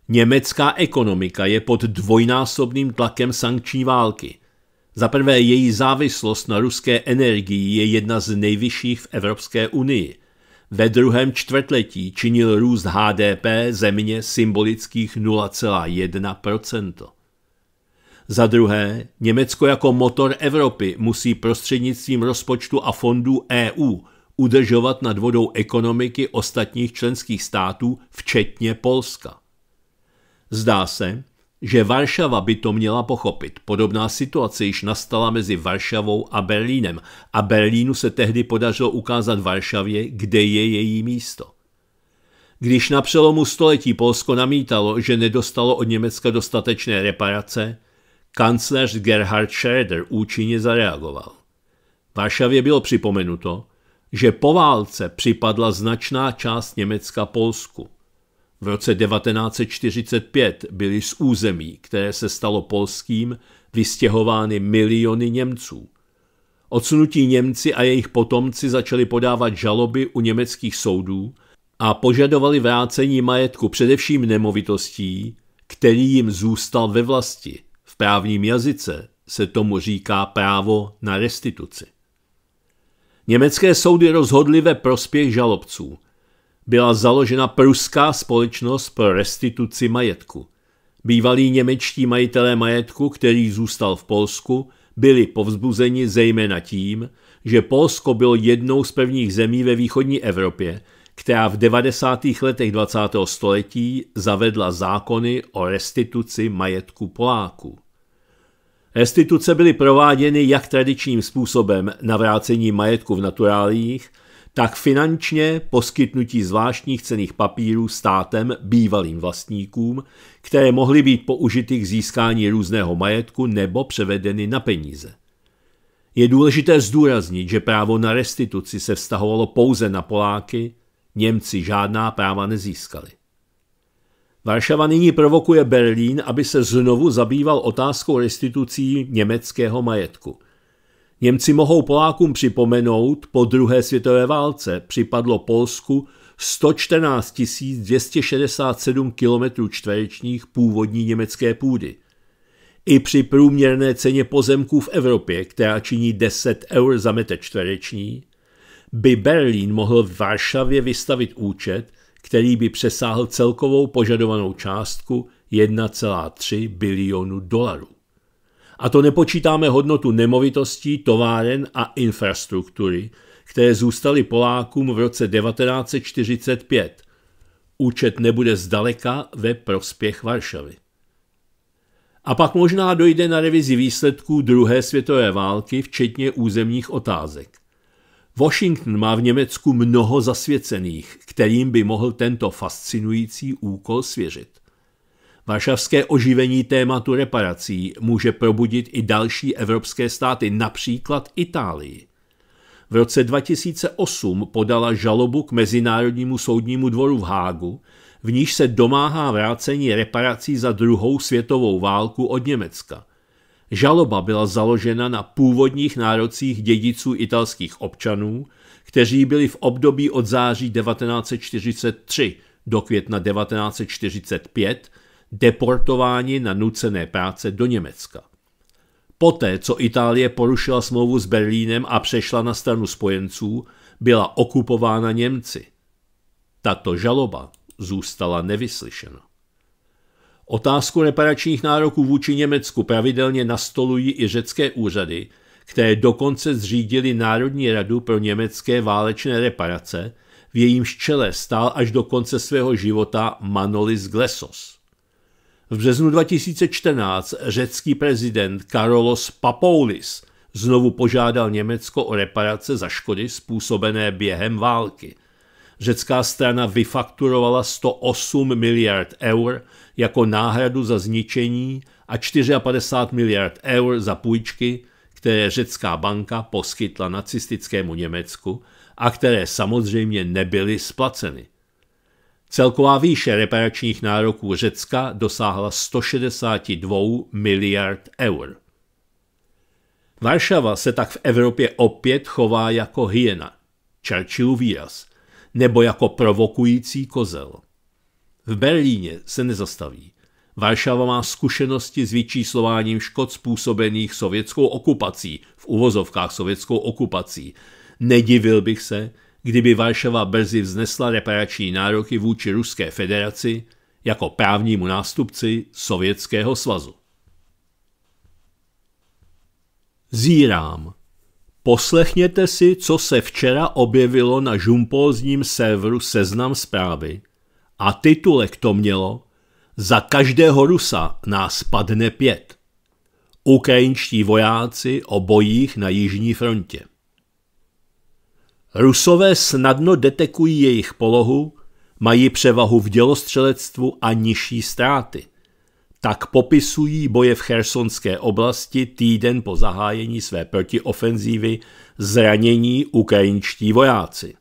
Německá ekonomika je pod dvojnásobným tlakem sankční války. Za prvé její závislost na ruské energii je jedna z nejvyšších v Evropské unii. Ve druhém čtvrtletí činil růst HDP země symbolických 0,1%. Za druhé, Německo jako motor Evropy musí prostřednictvím rozpočtu a fondů EU udržovat nad vodou ekonomiky ostatních členských států, včetně Polska. Zdá se, že Varšava by to měla pochopit. Podobná situace již nastala mezi Varšavou a Berlínem a Berlínu se tehdy podařilo ukázat Varšavě, kde je její místo. Když na přelomu století Polsko namítalo, že nedostalo od Německa dostatečné reparace, kancléř Gerhard Schröder účinně zareagoval. Varšavě bylo připomenuto, že po válce připadla značná část Německa Polsku. V roce 1945 byly z území, které se stalo polským, vystěhovány miliony Němců. Odsunutí Němci a jejich potomci začali podávat žaloby u německých soudů a požadovali vrácení majetku především nemovitostí, který jim zůstal ve vlasti. V právním jazyce se tomu říká právo na restituci. Německé soudy rozhodly ve prospěch žalobců. Byla založena Pruská společnost pro restituci majetku. Bývalí němečtí majitelé majetku, který zůstal v Polsku, byli povzbuzeni zejména tím, že Polsko bylo jednou z prvních zemí ve východní Evropě, která v 90. letech 20. století zavedla zákony o restituci majetku Poláků. Restituce byly prováděny jak tradičním způsobem navrácení majetku v naturálích, tak finančně poskytnutí zvláštních cených papírů státem bývalým vlastníkům, které mohly být použity k získání různého majetku nebo převedeny na peníze. Je důležité zdůraznit, že právo na restituci se vztahovalo pouze na Poláky, Němci žádná práva nezískali. Varšava nyní provokuje Berlín, aby se znovu zabýval otázkou restitucí německého majetku. Němci mohou Polákům připomenout, po druhé světové válce připadlo Polsku 114 267 km čtverečních původní německé půdy. I při průměrné ceně pozemků v Evropě, která činí 10 eur za metr čtvereční, by Berlín mohl v Varšavě vystavit účet – který by přesáhl celkovou požadovanou částku 1,3 bilionu dolarů. A to nepočítáme hodnotu nemovitostí, továren a infrastruktury, které zůstaly Polákům v roce 1945. Účet nebude zdaleka ve prospěch Varšavy. A pak možná dojde na revizi výsledků druhé světové války, včetně územních otázek. Washington má v Německu mnoho zasvěcených, kterým by mohl tento fascinující úkol svěřit. Varšavské oživení tématu reparací může probudit i další evropské státy, například Itálii. V roce 2008 podala žalobu k Mezinárodnímu soudnímu dvoru v Hágu, v níž se domáhá vrácení reparací za druhou světovou válku od Německa – Žaloba byla založena na původních nárocích dědiců italských občanů, kteří byli v období od září 1943 do května 1945 deportováni na nucené práce do Německa. Poté, co Itálie porušila smlouvu s Berlínem a přešla na stranu spojenců, byla okupována Němci. Tato žaloba zůstala nevyslyšena. Otázku reparačních nároků vůči Německu pravidelně nastolují i řecké úřady, které dokonce zřídili Národní radu pro německé válečné reparace, v jejímž čele stál až do konce svého života Manolis Glesos. V březnu 2014 řecký prezident Karolos Papoulis znovu požádal Německo o reparace za škody způsobené během války. Řecká strana vyfakturovala 108 miliard eur jako náhradu za zničení a 54 miliard eur za půjčky, které řecká banka poskytla nacistickému Německu a které samozřejmě nebyly splaceny. Celková výše reparačních nároků Řecka dosáhla 162 miliard eur. Varšava se tak v Evropě opět chová jako hyena, Churchill výraz, nebo jako provokující kozel. V Berlíně se nezastaví. Varšava má zkušenosti s vyčíslováním škod způsobených sovětskou okupací, v uvozovkách sovětskou okupací. Nedivil bych se, kdyby Varšava brzy vznesla reparační nároky vůči Ruské federaci jako právnímu nástupci Sovětského svazu. Zírám. Poslechněte si, co se včera objevilo na žumpózním serveru Seznam zprávy a titulek to mělo Za každého Rusa nás padne pět. Ukrajinští vojáci o bojích na jižní frontě. Rusové snadno detekují jejich polohu, mají převahu v dělostřelectvu a nižší ztráty. Tak popisují boje v chersonské oblasti týden po zahájení své protiofenzívy zranění ukrajinští vojáci.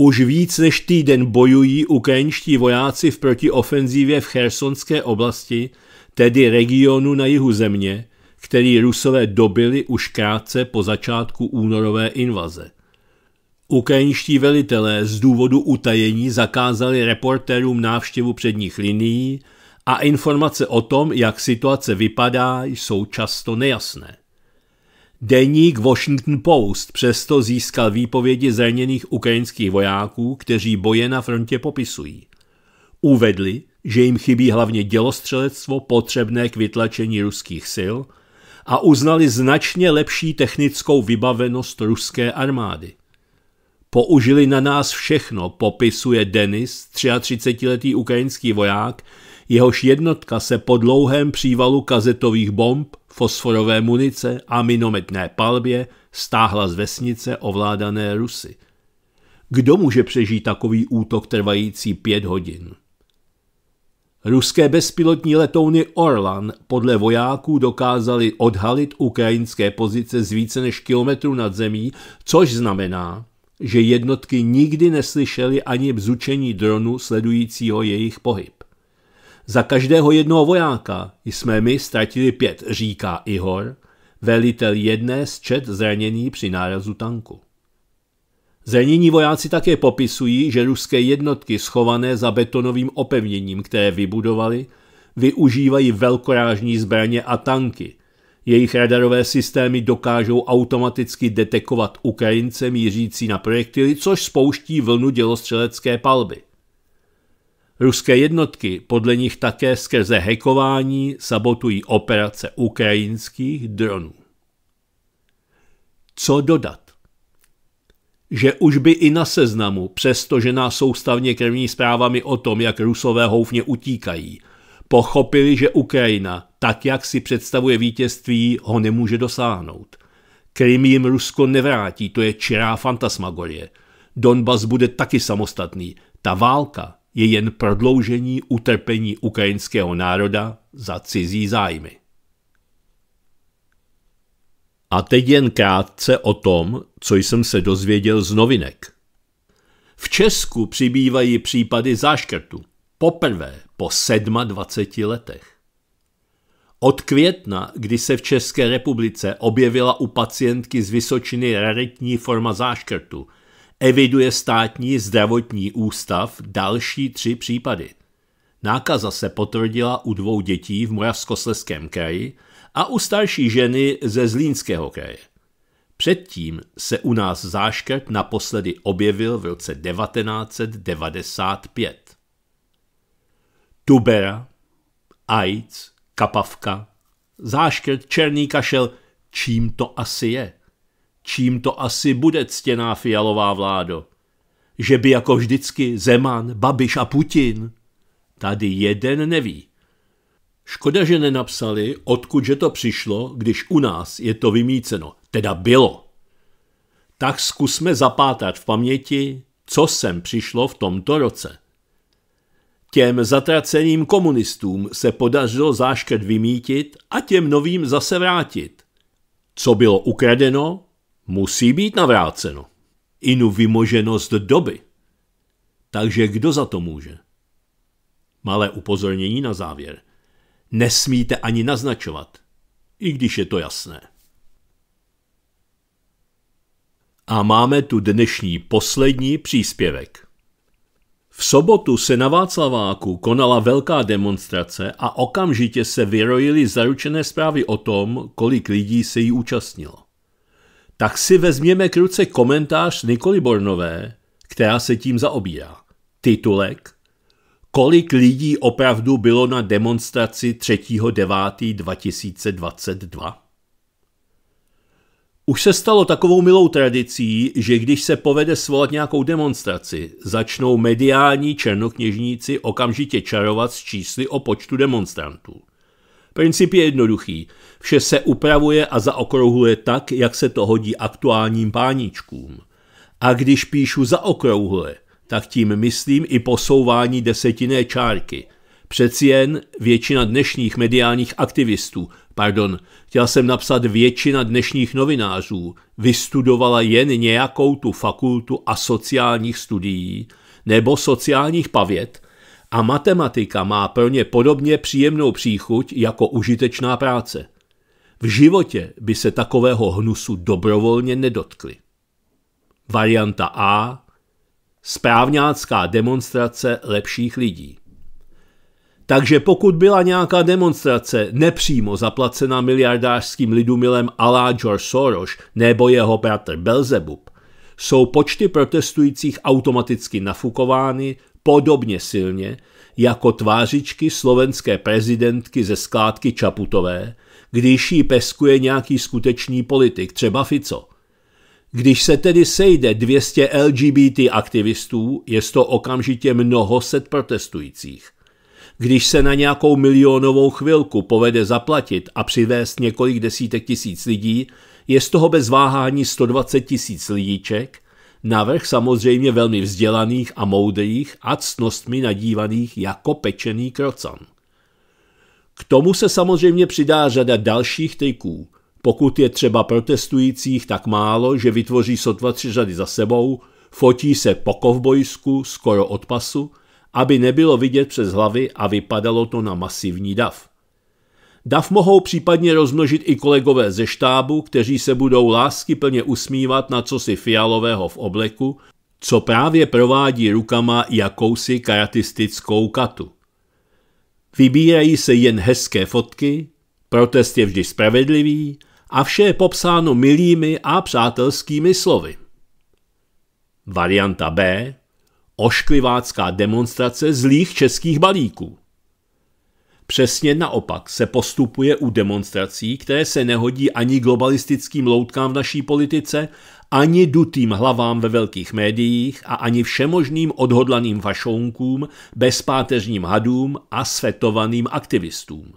Už víc než týden bojují ukrajinští vojáci v protiofenzívě v Chersonské oblasti, tedy regionu na jihu země, který Rusové dobili už krátce po začátku únorové invaze. Ukrajinští velitelé z důvodu utajení zakázali reportérům návštěvu předních linií a informace o tom, jak situace vypadá, jsou často nejasné. Deník Washington Post přesto získal výpovědi zraněných ukrajinských vojáků, kteří boje na frontě popisují. Uvedli, že jim chybí hlavně dělostřelectvo potřebné k vytlačení ruských sil a uznali značně lepší technickou vybavenost ruské armády. Použili na nás všechno, popisuje Denis, 33-letý ukrajinský voják, jehož jednotka se po dlouhém přívalu kazetových bomb, fosforové munice a minometné palbě stáhla z vesnice ovládané Rusy. Kdo může přežít takový útok trvající pět hodin? Ruské bezpilotní letouny Orlan podle vojáků dokázaly odhalit ukrajinské pozice z více než kilometru nad zemí, což znamená, že jednotky nikdy neslyšely ani bzučení dronu sledujícího jejich pohyb. Za každého jednoho vojáka jsme my ztratili pět, říká Ihor, velitel jedné z čet zranění při nárazu tanku. Zranění vojáci také popisují, že ruské jednotky schované za betonovým opevněním, které vybudovali, využívají velkorážní zbraně a tanky. Jejich radarové systémy dokážou automaticky detekovat Ukrajince mířící na projektily, což spouští vlnu dělostřelecké palby. Ruské jednotky podle nich také skrze hekování sabotují operace ukrajinských dronů. Co dodat? Že už by i na seznamu, přestože nás soustavně krmí zprávami o tom, jak rusové houfně utíkají, pochopili, že Ukrajina, tak jak si představuje vítězství, ho nemůže dosáhnout. Krym jim Rusko nevrátí, to je čirá fantasmagorie. Donbas bude taky samostatný. Ta válka je jen prodloužení utrpení ukrajinského národa za cizí zájmy. A teď jen krátce o tom, co jsem se dozvěděl z novinek. V Česku přibývají případy záškrtu. Poprvé po 27 letech. Od května, kdy se v České republice objevila u pacientky z Vysočiny raritní forma záškrtu, eviduje státní zdravotní ústav další tři případy. Nákaza se potvrdila u dvou dětí v Moravskosleském kraji a u starší ženy ze Zlínského kraje. Předtím se u nás záškrt naposledy objevil v roce 1995. Tubera, AIDS, kapavka, záškrt, černý kašel, čím to asi je? čím to asi bude ctěná fialová vládo. Že by jako vždycky Zeman, Babiš a Putin. Tady jeden neví. Škoda, že nenapsali, odkud že to přišlo, když u nás je to vymíceno, teda bylo. Tak zkusme zapátat v paměti, co sem přišlo v tomto roce. Těm zatraceným komunistům se podařilo záškrt vymítit a těm novým zase vrátit. Co bylo ukradeno, musí být navráceno. Inu vymoženost doby. Takže kdo za to může? Malé upozornění na závěr. Nesmíte ani naznačovat, i když je to jasné. A máme tu dnešní poslední příspěvek. V sobotu se na Václaváku konala velká demonstrace a okamžitě se vyrojily zaručené zprávy o tom, kolik lidí se jí účastnilo tak si vezměme k ruce komentář Nikoli Bornové, která se tím zaobírá. Titulek Kolik lidí opravdu bylo na demonstraci 3.9.2022? Už se stalo takovou milou tradicí, že když se povede svolat nějakou demonstraci, začnou mediální černokněžníci okamžitě čarovat s čísly o počtu demonstrantů. Princip je jednoduchý. Vše se upravuje a zaokrouhluje tak, jak se to hodí aktuálním páničkům. A když píšu zaokrouhle, tak tím myslím i posouvání desetinné čárky. Přeci jen většina dnešních mediálních aktivistů, pardon, chtěl jsem napsat většina dnešních novinářů, vystudovala jen nějakou tu fakultu asociálních studií nebo sociálních pavět, a matematika má pro ně podobně příjemnou příchuť jako užitečná práce. V životě by se takového hnusu dobrovolně nedotkli. Varianta A. Správňácká demonstrace lepších lidí. Takže pokud byla nějaká demonstrace nepřímo zaplacena miliardářským lidumilem Alá George Soros nebo jeho bratr Belzebub, jsou počty protestujících automaticky nafukovány podobně silně jako tvářičky slovenské prezidentky ze skládky Čaputové, když jí peskuje nějaký skutečný politik, třeba Fico. Když se tedy sejde 200 LGBT aktivistů, je to okamžitě mnoho set protestujících. Když se na nějakou milionovou chvilku povede zaplatit a přivést několik desítek tisíc lidí, je z toho bez váhání 120 tisíc lidíček – navrh samozřejmě velmi vzdělaných a moudrých a cnostmi nadívaných jako pečený krocan. K tomu se samozřejmě přidá řada dalších triků. Pokud je třeba protestujících tak málo, že vytvoří sotva tři řady za sebou, fotí se po kovbojsku, skoro od pasu, aby nebylo vidět přes hlavy a vypadalo to na masivní dav. Daf mohou případně rozmnožit i kolegové ze štábu, kteří se budou láskyplně usmívat na cosi fialového v obleku, co právě provádí rukama jakousi karatistickou katu. Vybírají se jen hezké fotky, protest je vždy spravedlivý a vše je popsáno milými a přátelskými slovy. Varianta B. Ošklivácká demonstrace zlých českých balíků. Přesně naopak se postupuje u demonstrací, které se nehodí ani globalistickým loutkám v naší politice, ani dutým hlavám ve velkých médiích a ani všemožným odhodlaným vašounkům, bezpáteřním hadům a svetovaným aktivistům.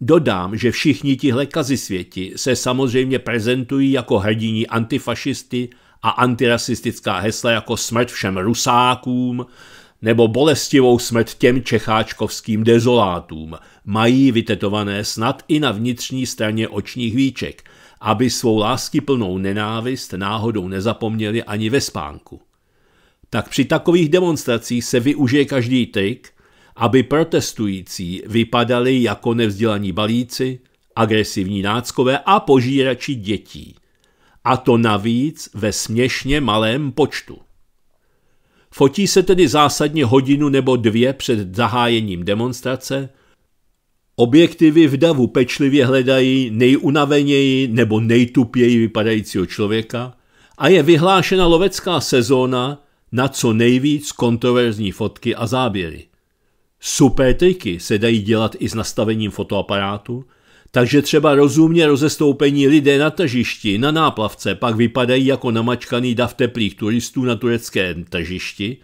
Dodám, že všichni tihle kazisvěti se samozřejmě prezentují jako hrdiní antifašisty a antirasistická hesla jako smrt všem rusákům, nebo bolestivou smrt těm čecháčkovským dezolátům. Mají vytetované snad i na vnitřní straně očních víček, aby svou láskyplnou nenávist náhodou nezapomněli ani ve spánku. Tak při takových demonstracích se využije každý trik, aby protestující vypadali jako nevzdělaní balíci, agresivní náckové a požírači dětí. A to navíc ve směšně malém počtu. Fotí se tedy zásadně hodinu nebo dvě před zahájením demonstrace. Objektivy v davu pečlivě hledají nejunaveněji nebo nejtupěji vypadajícího člověka a je vyhlášena lovecká sezóna na co nejvíc kontroverzní fotky a záběry. Super triky se dají dělat i s nastavením fotoaparátu, takže třeba rozumně rozestoupení lidé na tržišti, na náplavce pak vypadají jako namačkaný dav teplých turistů na tureckém tržišti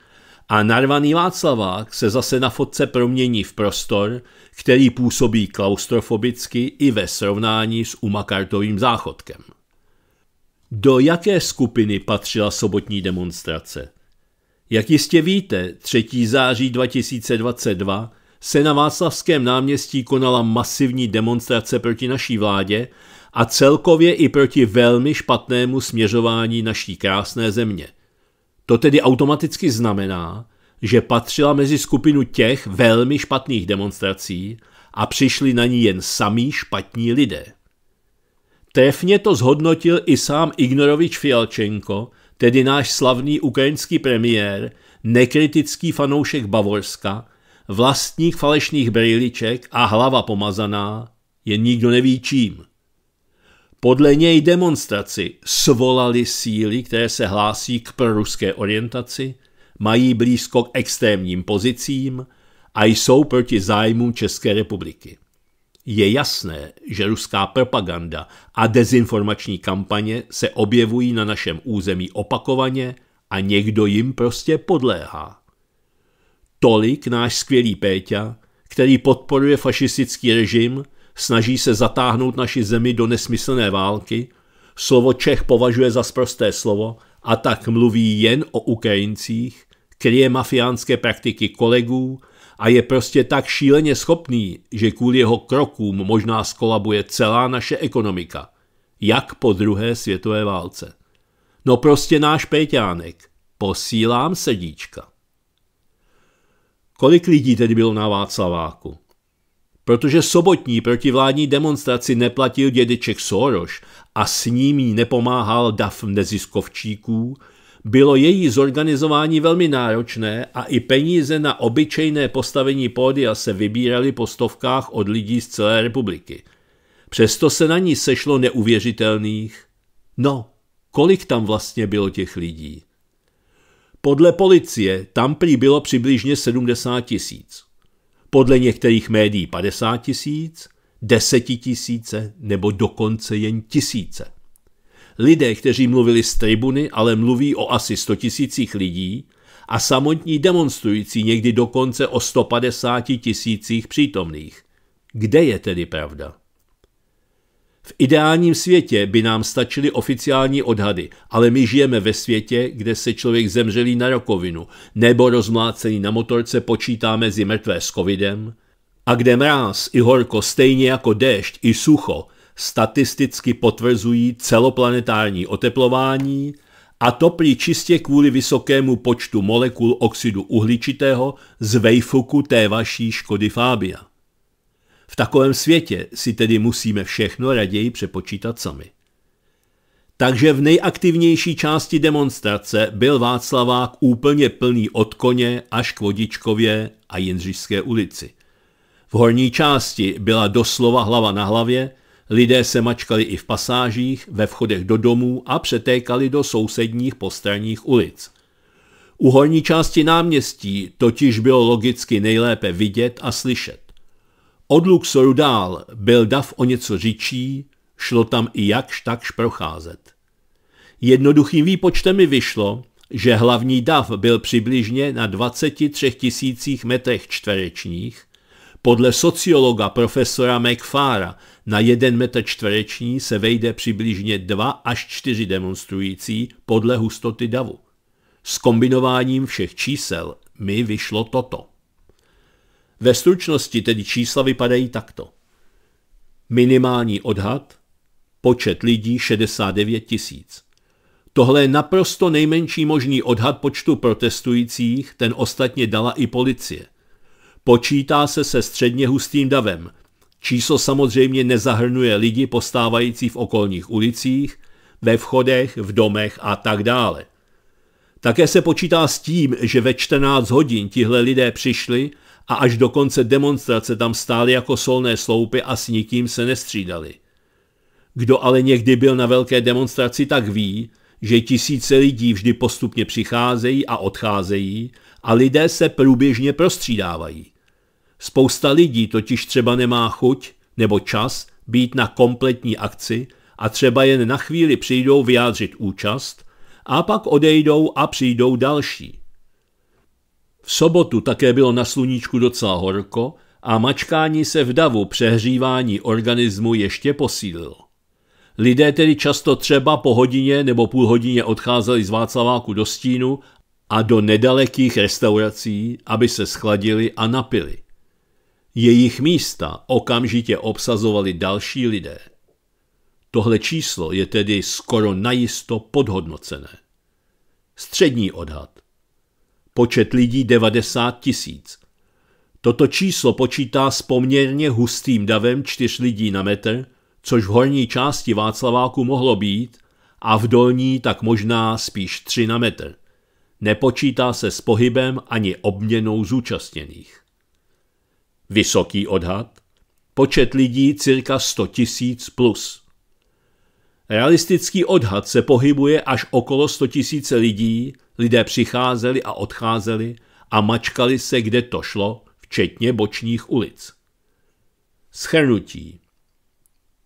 a narvaný Václavák se zase na fotce promění v prostor, který působí klaustrofobicky i ve srovnání s umakartovým záchodkem. Do jaké skupiny patřila sobotní demonstrace? Jak jistě víte, 3. září 2022 se na Václavském náměstí konala masivní demonstrace proti naší vládě a celkově i proti velmi špatnému směřování naší krásné země. To tedy automaticky znamená, že patřila mezi skupinu těch velmi špatných demonstrací a přišli na ní jen samí špatní lidé. Trefně to zhodnotil i sám Ignorovič Fialčenko, tedy náš slavný ukrajinský premiér, nekritický fanoušek Bavorska, Vlastník falešných brýliček a hlava pomazaná, je nikdo neví čím. Podle něj demonstraci svolali síly, které se hlásí k proruské orientaci, mají blízko k extrémním pozicím a jsou proti zájmům České republiky. Je jasné, že ruská propaganda a dezinformační kampaně se objevují na našem území opakovaně a někdo jim prostě podléhá. Tolik náš skvělý Péťa, který podporuje fašistický režim, snaží se zatáhnout naši zemi do nesmyslné války, slovo Čech považuje za sprosté slovo a tak mluví jen o Ukrajincích, kryje mafiánské praktiky kolegů a je prostě tak šíleně schopný, že kvůli jeho krokům možná skolabuje celá naše ekonomika, jak po druhé světové válce. No prostě náš Péťánek. Posílám sedíčka. Kolik lidí tedy bylo na Václaváku? Protože sobotní protivládní demonstraci neplatil dědeček Soros a s ním jí nepomáhal DAF neziskovčíků, bylo její zorganizování velmi náročné a i peníze na obyčejné postavení pódia se vybíraly po stovkách od lidí z celé republiky. Přesto se na ní sešlo neuvěřitelných. No, kolik tam vlastně bylo těch lidí? Podle policie tam prý bylo přibližně 70 tisíc. Podle některých médií 50 tisíc, 10 tisíce nebo dokonce jen tisíce. Lidé, kteří mluvili z tribuny, ale mluví o asi 100 tisících lidí a samotní demonstrující někdy dokonce o 150 tisících přítomných. Kde je tedy pravda? V ideálním světě by nám stačily oficiální odhady, ale my žijeme ve světě, kde se člověk zemřelý na rakovinu nebo rozmlácený na motorce počítá mezi mrtvé s covidem a kde mráz i horko stejně jako déšť i sucho statisticky potvrzují celoplanetární oteplování a to prý čistě kvůli vysokému počtu molekul oxidu uhličitého z vejfuku té vaší Škody Fabia. V takovém světě si tedy musíme všechno raději přepočítat sami. Takže v nejaktivnější části demonstrace byl Václavák úplně plný od koně až k Vodičkově a Jindřišské ulici. V horní části byla doslova hlava na hlavě, lidé se mačkali i v pasážích, ve vchodech do domů a přetékali do sousedních postranních ulic. U horní části náměstí totiž bylo logicky nejlépe vidět a slyšet. Od Luxoru dál byl dav o něco říčí, šlo tam i jakž takž procházet. Jednoduchým výpočtem mi vyšlo, že hlavní dav byl přibližně na 23 tisících metrech čtverečních, podle sociologa profesora McFara na 1 metr čtvereční se vejde přibližně 2 až 4 demonstrující podle hustoty davu. S kombinováním všech čísel mi vyšlo toto. Ve stručnosti tedy čísla vypadají takto. Minimální odhad, počet lidí 69 tisíc. Tohle je naprosto nejmenší možný odhad počtu protestujících, ten ostatně dala i policie. Počítá se se středně hustým davem. Číslo samozřejmě nezahrnuje lidi postávající v okolních ulicích, ve vchodech, v domech a tak dále. Také se počítá s tím, že ve 14 hodin tihle lidé přišli a až do konce demonstrace tam stály jako solné sloupy a s nikým se nestřídali. Kdo ale někdy byl na velké demonstraci, tak ví, že tisíce lidí vždy postupně přicházejí a odcházejí a lidé se průběžně prostřídávají. Spousta lidí totiž třeba nemá chuť nebo čas být na kompletní akci a třeba jen na chvíli přijdou vyjádřit účast a pak odejdou a přijdou další. V sobotu také bylo na sluníčku docela horko a mačkání se v davu přehřívání organismu ještě posílilo. Lidé tedy často třeba po hodině nebo půl hodině odcházeli z Václaváku do stínu a do nedalekých restaurací, aby se schladili a napili. Jejich místa okamžitě obsazovali další lidé. Tohle číslo je tedy skoro najisto podhodnocené. Střední odhad počet lidí 90 tisíc. Toto číslo počítá s poměrně hustým davem 4 lidí na metr, což v horní části Václaváku mohlo být, a v dolní tak možná spíš 3 na metr. Nepočítá se s pohybem ani obměnou zúčastněných. Vysoký odhad? Počet lidí cirka 100 tisíc plus. Realistický odhad se pohybuje až okolo 100 tisíce lidí Lidé přicházeli a odcházeli a mačkali se, kde to šlo, včetně bočních ulic. Schrnutí.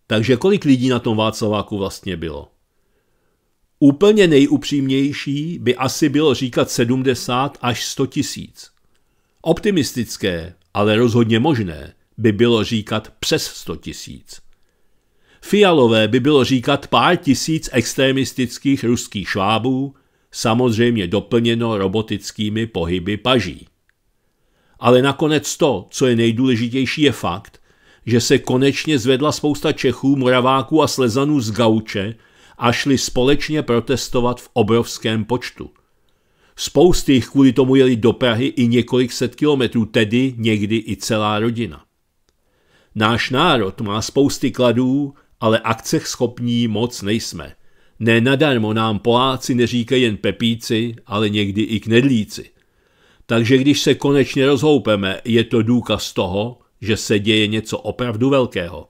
Takže kolik lidí na tom Václaváku vlastně bylo? Úplně nejupřímnější by asi bylo říkat 70 až 100 tisíc. Optimistické, ale rozhodně možné, by bylo říkat přes 100 tisíc. Fialové by bylo říkat pár tisíc extremistických ruských švábů, samozřejmě doplněno robotickými pohyby paží. Ale nakonec to, co je nejdůležitější, je fakt, že se konečně zvedla spousta Čechů, Moraváků a Slezanů z gauče a šli společně protestovat v obrovském počtu. Spousty jich kvůli tomu jeli do Prahy i několik set kilometrů, tedy někdy i celá rodina. Náš národ má spousty kladů, ale akcech schopní moc nejsme. Ne nadarmo nám Poláci neříkají jen pepíci, ale někdy i knedlíci. Takže když se konečně rozhoupeme, je to důkaz toho, že se děje něco opravdu velkého.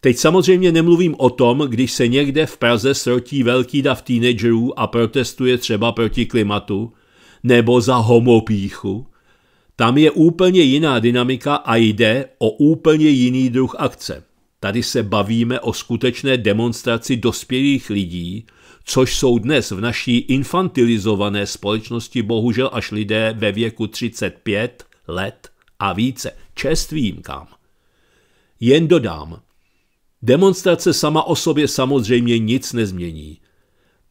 Teď samozřejmě nemluvím o tom, když se někde v Praze srotí velký dav teenagerů a protestuje třeba proti klimatu, nebo za homopíchu. Tam je úplně jiná dynamika a jde o úplně jiný druh akce. Tady se bavíme o skutečné demonstraci dospělých lidí, což jsou dnes v naší infantilizované společnosti bohužel až lidé ve věku 35 let a více. Čest výjimkám. Jen dodám, demonstrace sama o sobě samozřejmě nic nezmění.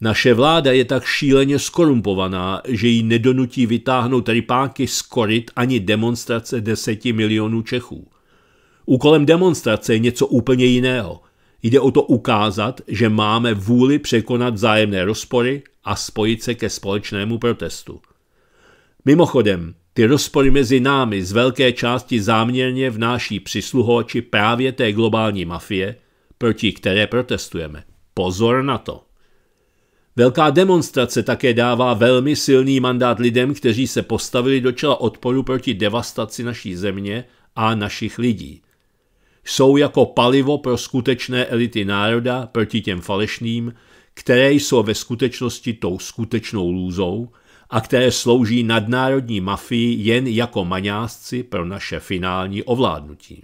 Naše vláda je tak šíleně skorumpovaná, že ji nedonutí vytáhnout rypáky z koryt ani demonstrace deseti milionů Čechů – Úkolem demonstrace je něco úplně jiného. Jde o to ukázat, že máme vůli překonat vzájemné rozpory a spojit se ke společnému protestu. Mimochodem, ty rozpory mezi námi z velké části záměrně vnáší přisluhoči právě té globální mafie, proti které protestujeme. Pozor na to! Velká demonstrace také dává velmi silný mandát lidem, kteří se postavili do čela odporu proti devastaci naší země a našich lidí jsou jako palivo pro skutečné elity národa proti těm falešným, které jsou ve skutečnosti tou skutečnou lůzou a které slouží nadnárodní mafii jen jako maňásci pro naše finální ovládnutí.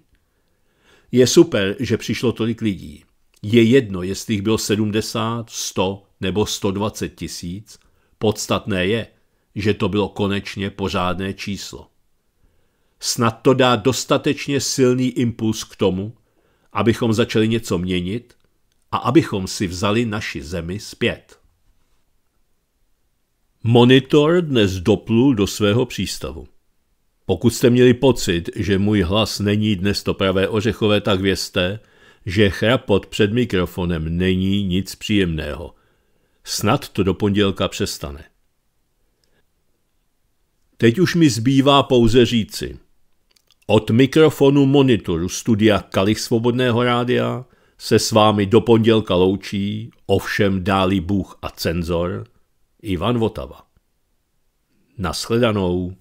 Je super, že přišlo tolik lidí. Je jedno, jestli jich bylo 70, 100 nebo 120 tisíc, podstatné je, že to bylo konečně pořádné číslo. Snad to dá dostatečně silný impuls k tomu, abychom začali něco měnit a abychom si vzali naši zemi zpět. Monitor dnes doplul do svého přístavu. Pokud jste měli pocit, že můj hlas není dnes to pravé ořechové, tak vězte, že chrapot před mikrofonem není nic příjemného. Snad to do pondělka přestane. Teď už mi zbývá pouze říci. Od mikrofonu monitoru studia Kalich Svobodného rádia se s vámi do pondělka loučí, ovšem dálí Bůh a cenzor, Ivan Votava. Naschledanou.